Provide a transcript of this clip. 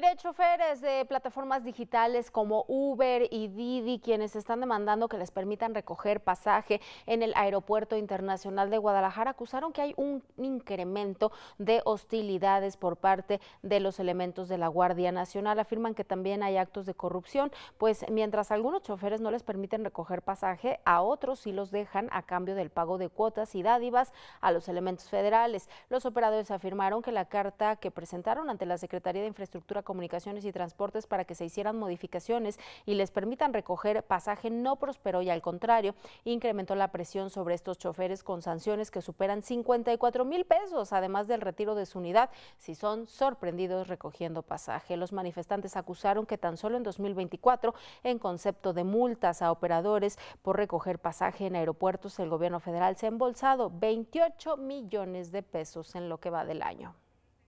Mire, choferes de plataformas digitales como Uber y Didi, quienes están demandando que les permitan recoger pasaje en el Aeropuerto Internacional de Guadalajara, acusaron que hay un incremento de hostilidades por parte de los elementos de la Guardia Nacional. Afirman que también hay actos de corrupción, pues mientras algunos choferes no les permiten recoger pasaje, a otros sí los dejan a cambio del pago de cuotas y dádivas a los elementos federales. Los operadores afirmaron que la carta que presentaron ante la Secretaría de Infraestructura Comunicaciones y Transportes para que se hicieran modificaciones y les permitan recoger pasaje no prosperó y al contrario, incrementó la presión sobre estos choferes con sanciones que superan 54 mil pesos, además del retiro de su unidad si son sorprendidos recogiendo pasaje. Los manifestantes acusaron que tan solo en 2024, en concepto de multas a operadores por recoger pasaje en aeropuertos, el gobierno federal se ha embolsado 28 millones de pesos en lo que va del año.